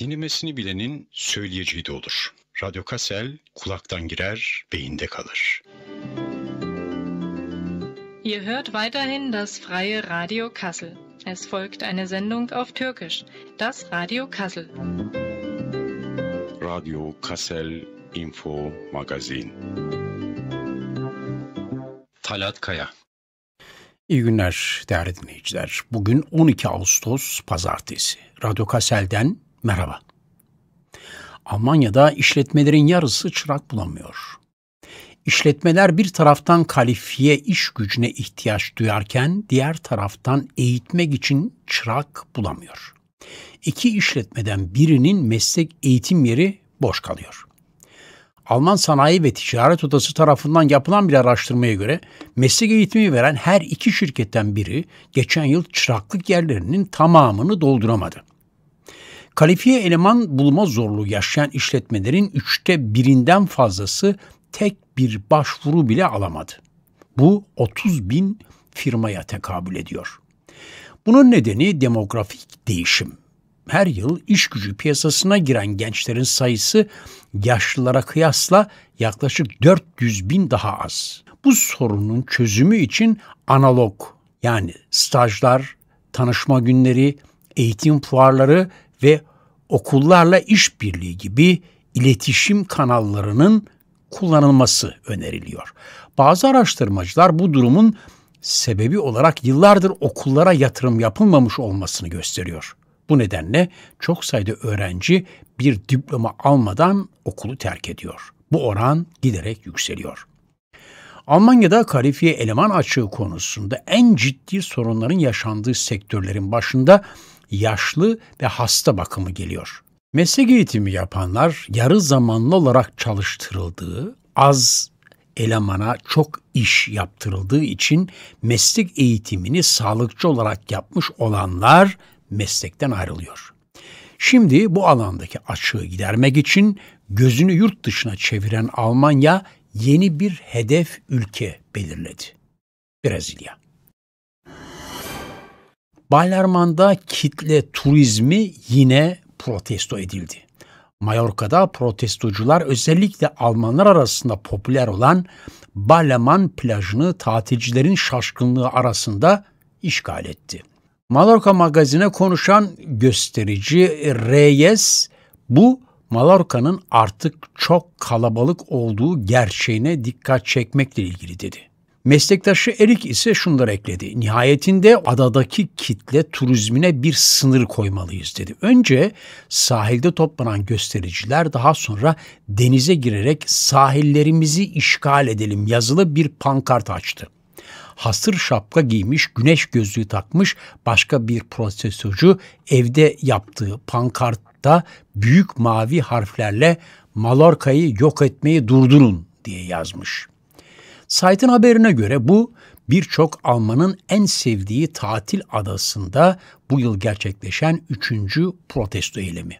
dinlemesini bilenin söyleyeceği de olur. Radyo Kasel kulaktan girer, beyinde kalır. Ihr hört weiterhin das freie Radio Kassel. Es folgt eine Sendung auf Türkisch, das Radio Kassel. Radio Kassel Info Magazin. Talat Kaya İyi günler değerli dinleyiciler. Bugün 12 Ağustos Pazartesi. Radyo Kassel'den merhaba. Almanya'da işletmelerin yarısı çırak bulamıyor. İşletmeler bir taraftan kalifiye iş gücüne ihtiyaç duyarken diğer taraftan eğitmek için çırak bulamıyor. İki işletmeden birinin meslek eğitim yeri boş kalıyor. Alman Sanayi ve Ticaret Odası tarafından yapılan bir araştırmaya göre meslek eğitimi veren her iki şirketten biri geçen yıl çıraklık yerlerinin tamamını dolduramadı. Kalifiye eleman bulma zorluğu yaşayan işletmelerin üçte birinden fazlası tek bir başvuru bile alamadı. Bu 30 bin firmaya tekabül ediyor. Bunun nedeni demografik değişim. Her yıl iş gücü piyasasına giren gençlerin sayısı yaşlılara kıyasla yaklaşık 400 bin daha az. Bu sorunun çözümü için analog yani stajlar, tanışma günleri, eğitim fuarları ve okullarla işbirliği gibi iletişim kanallarının kullanılması öneriliyor. Bazı araştırmacılar bu durumun sebebi olarak yıllardır okullara yatırım yapılmamış olmasını gösteriyor. Bu nedenle çok sayıda öğrenci bir diploma almadan okulu terk ediyor. Bu oran giderek yükseliyor. Almanya'da kalifiye eleman açığı konusunda en ciddi sorunların yaşandığı sektörlerin başında yaşlı ve hasta bakımı geliyor. Meslek eğitimi yapanlar yarı zamanlı olarak çalıştırıldığı, az elemana çok iş yaptırıldığı için meslek eğitimini sağlıkçı olarak yapmış olanlar meslekten ayrılıyor. Şimdi bu alandaki açığı gidermek için gözünü yurt dışına çeviren Almanya yeni bir hedef ülke belirledi. Brezilya. Baylarman'da kitle turizmi yine protesto edildi. Mallorca'da protestocular özellikle Almanlar arasında popüler olan Balaman plajını tatilcilerin şaşkınlığı arasında işgal etti. Mallorca magazine konuşan gösterici Reyes bu Mallorca'nın artık çok kalabalık olduğu gerçeğine dikkat çekmekle ilgili dedi. Meslektaşı Erik ise şunları ekledi. Nihayetinde adadaki kitle turizmine bir sınır koymalıyız dedi. Önce sahilde toplanan göstericiler daha sonra denize girerek sahillerimizi işgal edelim yazılı bir pankart açtı. Hasır şapka giymiş, güneş gözlüğü takmış başka bir protestocu evde yaptığı pankartta büyük mavi harflerle Mallorca'yı yok etmeyi durdurun diye yazmış.'' Sait'in haberine göre bu birçok Alman'ın en sevdiği tatil adasında bu yıl gerçekleşen üçüncü protesto eylemi.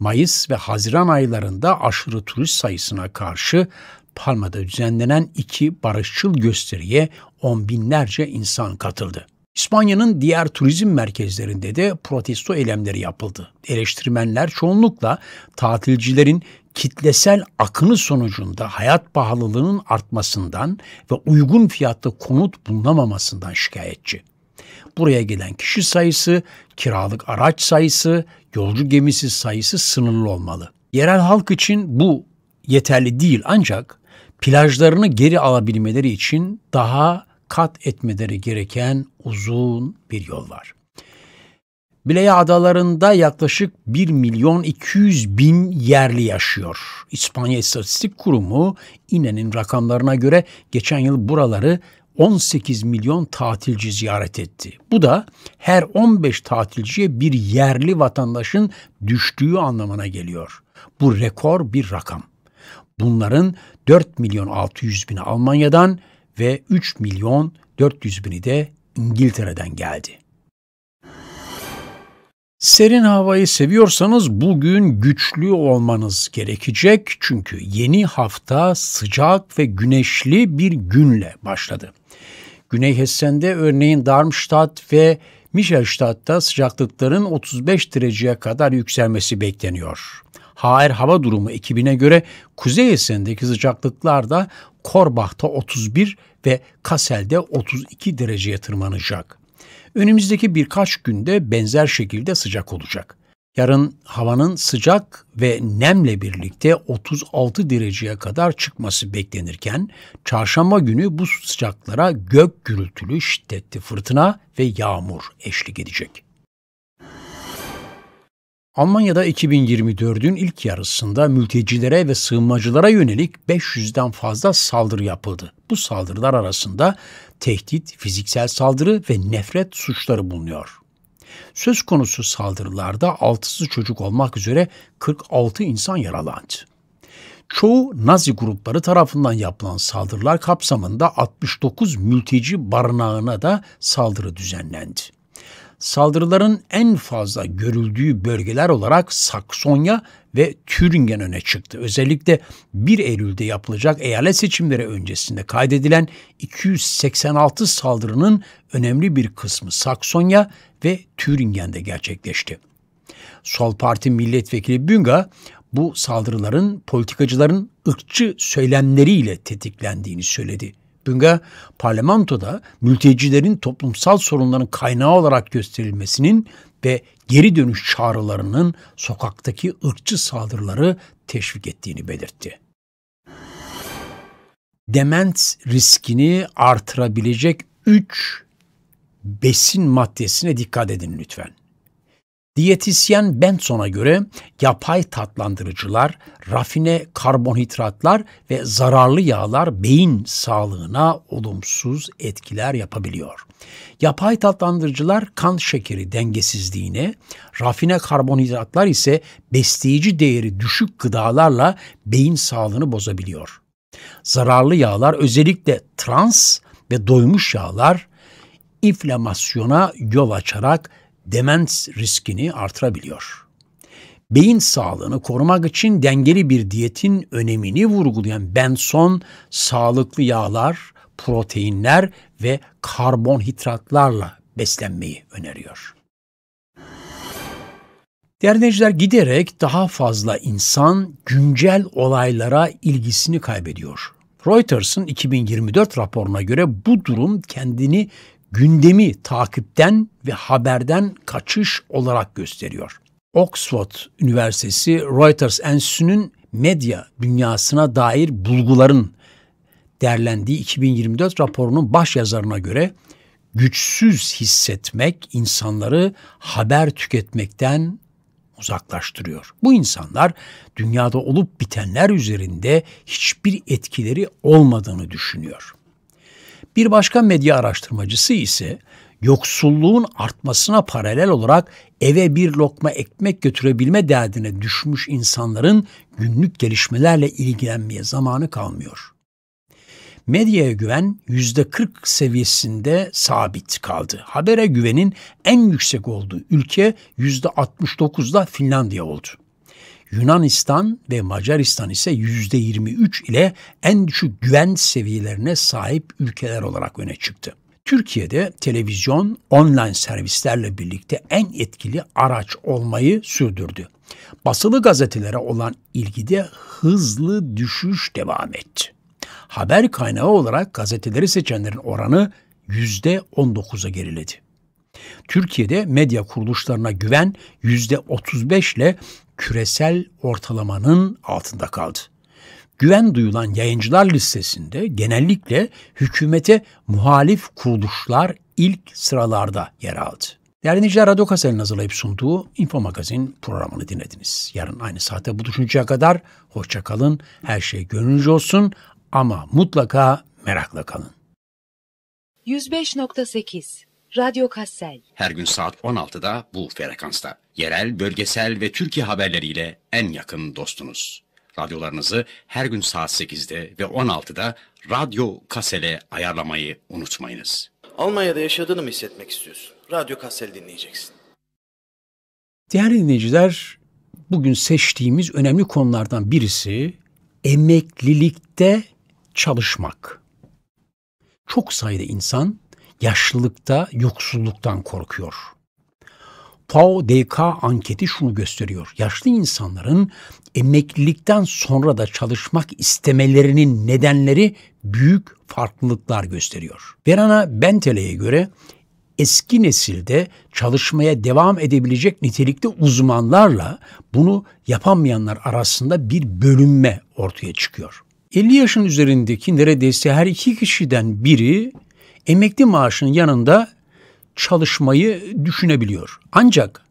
Mayıs ve Haziran aylarında aşırı turist sayısına karşı Palma'da düzenlenen iki barışçıl gösteriye on binlerce insan katıldı. İspanya'nın diğer turizm merkezlerinde de protesto eylemleri yapıldı. Eleştirmenler çoğunlukla tatilcilerin kitlesel akını sonucunda hayat pahalılığının artmasından ve uygun fiyatlı konut bulunamamasından şikayetçi. Buraya gelen kişi sayısı, kiralık araç sayısı, yolcu gemisi sayısı sınırlı olmalı. Yerel halk için bu yeterli değil ancak plajlarını geri alabilmeleri için daha kat etmeleri gereken uzun bir yol var. Bileya Adaları'nda yaklaşık 1 milyon 200 bin yerli yaşıyor. İspanya İstatistik Kurumu İNE'nin rakamlarına göre geçen yıl buraları 18 milyon tatilci ziyaret etti. Bu da her 15 tatilciye bir yerli vatandaşın düştüğü anlamına geliyor. Bu rekor bir rakam. Bunların 4 milyon 600 bini Almanya'dan ve 3 milyon 400 bini de İngiltere'den geldi. Serin havayı seviyorsanız bugün güçlü olmanız gerekecek çünkü yeni hafta sıcak ve güneşli bir günle başladı. Güney Hessen'de örneğin Darmstadt ve Michelstadt'ta sıcaklıkların 35 dereceye kadar yükselmesi bekleniyor. HR Hava Durumu ekibine göre Kuzey Hessen'deki sıcaklıklar da Korbach'ta 31 ve Kassel'de 32 dereceye tırmanacak. Önümüzdeki birkaç günde benzer şekilde sıcak olacak. Yarın havanın sıcak ve nemle birlikte 36 dereceye kadar çıkması beklenirken, çarşamba günü bu sıcaklara gök gürültülü şiddetli fırtına ve yağmur eşlik edecek. Almanya'da 2024'ün ilk yarısında mültecilere ve sığınmacılara yönelik 500'den fazla saldırı yapıldı. Bu saldırılar arasında tehdit, fiziksel saldırı ve nefret suçları bulunuyor. Söz konusu saldırılarda altısı çocuk olmak üzere 46 insan yaralandı. Çoğu Nazi grupları tarafından yapılan saldırılar kapsamında 69 mülteci barınağına da saldırı düzenlendi saldırıların en fazla görüldüğü bölgeler olarak Saksonya ve Thüringen öne çıktı. Özellikle 1 Eylül'de yapılacak eyalet seçimleri öncesinde kaydedilen 286 saldırının önemli bir kısmı Saksonya ve Thüringen'de gerçekleşti. Sol Parti milletvekili Bünga bu saldırıların politikacıların ırkçı söylemleriyle tetiklendiğini söyledi. Bünge parlamentoda mültecilerin toplumsal sorunların kaynağı olarak gösterilmesinin ve geri dönüş çağrılarının sokaktaki ırkçı saldırıları teşvik ettiğini belirtti. Dement riskini artırabilecek 3 besin maddesine dikkat edin lütfen. Diyetisyen Benson'a göre yapay tatlandırıcılar, rafine karbonhidratlar ve zararlı yağlar beyin sağlığına olumsuz etkiler yapabiliyor. Yapay tatlandırıcılar kan şekeri dengesizliğine, rafine karbonhidratlar ise besleyici değeri düşük gıdalarla beyin sağlığını bozabiliyor. Zararlı yağlar özellikle trans ve doymuş yağlar inflamasyona yol açarak demens riskini artırabiliyor. Beyin sağlığını korumak için dengeli bir diyetin önemini vurgulayan Benson, sağlıklı yağlar, proteinler ve karbonhidratlarla beslenmeyi öneriyor. Değerli giderek daha fazla insan güncel olaylara ilgisini kaybediyor. Reuters'ın 2024 raporuna göre bu durum kendini gündemi takipten ve haberden kaçış olarak gösteriyor. Oxford Üniversitesi Reuters Enstitüsü'nün medya dünyasına dair bulguların derlendiği 2024 raporunun baş yazarına göre güçsüz hissetmek insanları haber tüketmekten uzaklaştırıyor. Bu insanlar dünyada olup bitenler üzerinde hiçbir etkileri olmadığını düşünüyor. Bir başka medya araştırmacısı ise yoksulluğun artmasına paralel olarak eve bir lokma ekmek götürebilme derdine düşmüş insanların günlük gelişmelerle ilgilenmeye zamanı kalmıyor. Medyaya güven yüzde %40 seviyesinde sabit kaldı. Habere güvenin en yüksek olduğu ülke yüzde %69'da Finlandiya oldu. Yunanistan ve Macaristan ise yüzde 23 ile en düşük güven seviyelerine sahip ülkeler olarak öne çıktı. Türkiye'de televizyon online servislerle birlikte en etkili araç olmayı sürdürdü. Basılı gazetelere olan ilgide hızlı düşüş devam etti. Haber kaynağı olarak gazeteleri seçenlerin oranı %19'a geriledi. Türkiye'de medya kuruluşlarına güven %35 ile küresel ortalamanın altında kaldı. Güven duyulan yayıncılar listesinde genellikle hükümete muhalif kuruluşlar ilk sıralarda yer aldı. Değerli dinleyiciler, Radyo Kasel'in hazırlayıp sunduğu Info Magazin programını dinlediniz. Yarın aynı saatte düşünceye kadar hoşça kalın, her şey gönlünüzce olsun ama mutlaka merakla kalın. 105.8 Radyo Kassel. Her gün saat 16'da bu frekansta. Yerel, bölgesel ve Türkiye haberleriyle en yakın dostunuz. Radyolarınızı her gün saat 8'de ve 16'da Radyo Kassel'e ayarlamayı unutmayınız. Almanya'da yaşadığını mı hissetmek istiyorsun? Radyo Kassel dinleyeceksin. Değerli dinleyiciler, bugün seçtiğimiz önemli konulardan birisi emeklilikte çalışmak. Çok sayıda insan yaşlılıkta yoksulluktan korkuyor. Pau DK anketi şunu gösteriyor. Yaşlı insanların emeklilikten sonra da çalışmak istemelerinin nedenleri büyük farklılıklar gösteriyor. Verana Bentele'ye göre eski nesilde çalışmaya devam edebilecek nitelikte uzmanlarla bunu yapamayanlar arasında bir bölünme ortaya çıkıyor. 50 yaşın üzerindeki neredeyse her iki kişiden biri emekli maaşının yanında çalışmayı düşünebiliyor. Ancak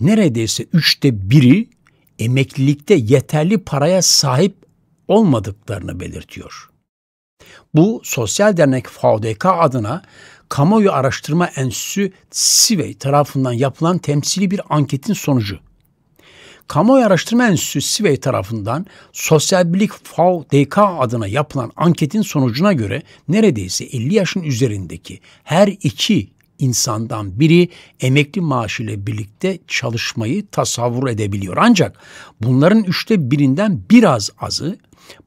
neredeyse üçte biri emeklilikte yeterli paraya sahip olmadıklarını belirtiyor. Bu Sosyal Dernek FDK adına Kamuoyu Araştırma Enstitüsü SİVEY tarafından yapılan temsili bir anketin sonucu. Kamuoyu Araştırma Enstitüsü Sivey tarafından Sosyal Birlik FAO DK adına yapılan anketin sonucuna göre neredeyse 50 yaşın üzerindeki her iki insandan biri emekli maaşıyla birlikte çalışmayı tasavvur edebiliyor. Ancak bunların üçte birinden biraz azı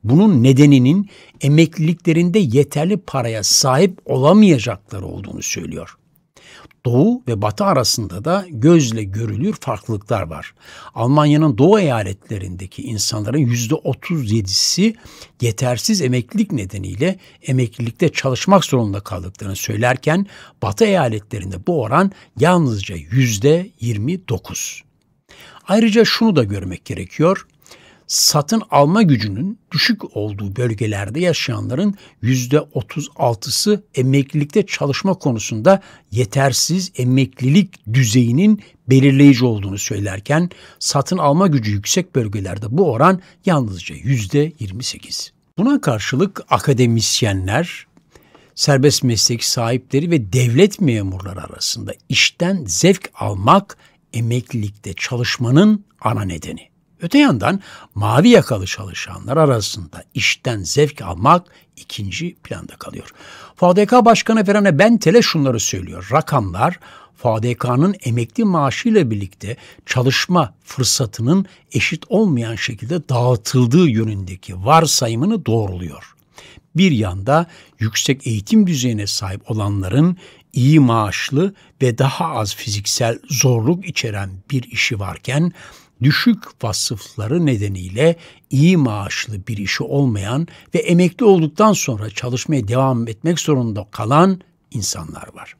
bunun nedeninin emekliliklerinde yeterli paraya sahip olamayacakları olduğunu söylüyor. Doğu ve Batı arasında da gözle görülür farklılıklar var. Almanya'nın doğu eyaletlerindeki insanların yüzde %37'si yetersiz emeklilik nedeniyle emeklilikte çalışmak zorunda kaldıklarını söylerken Batı eyaletlerinde bu oran yalnızca yüzde %29. Ayrıca şunu da görmek gerekiyor satın alma gücünün düşük olduğu bölgelerde yaşayanların yüzde 36'sı emeklilikte çalışma konusunda yetersiz emeklilik düzeyinin belirleyici olduğunu söylerken satın alma gücü yüksek bölgelerde bu oran yalnızca yüzde 28. Buna karşılık akademisyenler, serbest meslek sahipleri ve devlet memurları arasında işten zevk almak emeklilikte çalışmanın ana nedeni. Öte yandan mavi yakalı çalışanlar arasında işten zevk almak ikinci planda kalıyor. FADK Başkanı Ferane Bentel'e şunları söylüyor. Rakamlar FADK'nın emekli maaşıyla birlikte çalışma fırsatının eşit olmayan şekilde dağıtıldığı yönündeki varsayımını doğruluyor. Bir yanda yüksek eğitim düzeyine sahip olanların iyi maaşlı ve daha az fiziksel zorluk içeren bir işi varken düşük vasıfları nedeniyle iyi maaşlı bir işi olmayan ve emekli olduktan sonra çalışmaya devam etmek zorunda kalan insanlar var.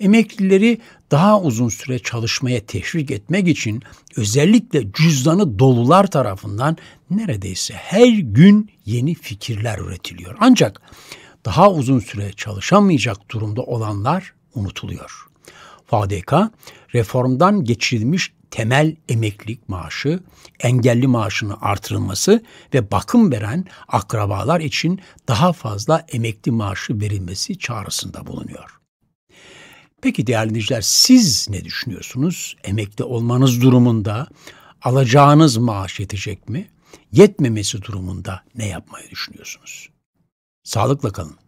Emeklileri daha uzun süre çalışmaya teşvik etmek için özellikle cüzdanı dolular tarafından neredeyse her gün yeni fikirler üretiliyor. Ancak daha uzun süre çalışamayacak durumda olanlar unutuluyor. FADK reformdan geçirilmiş temel emeklilik maaşı, engelli maaşının artırılması ve bakım veren akrabalar için daha fazla emekli maaşı verilmesi çağrısında bulunuyor. Peki değerli dinleyiciler siz ne düşünüyorsunuz? Emekli olmanız durumunda alacağınız maaş yetecek mi? Yetmemesi durumunda ne yapmayı düşünüyorsunuz? Sağlıkla kalın.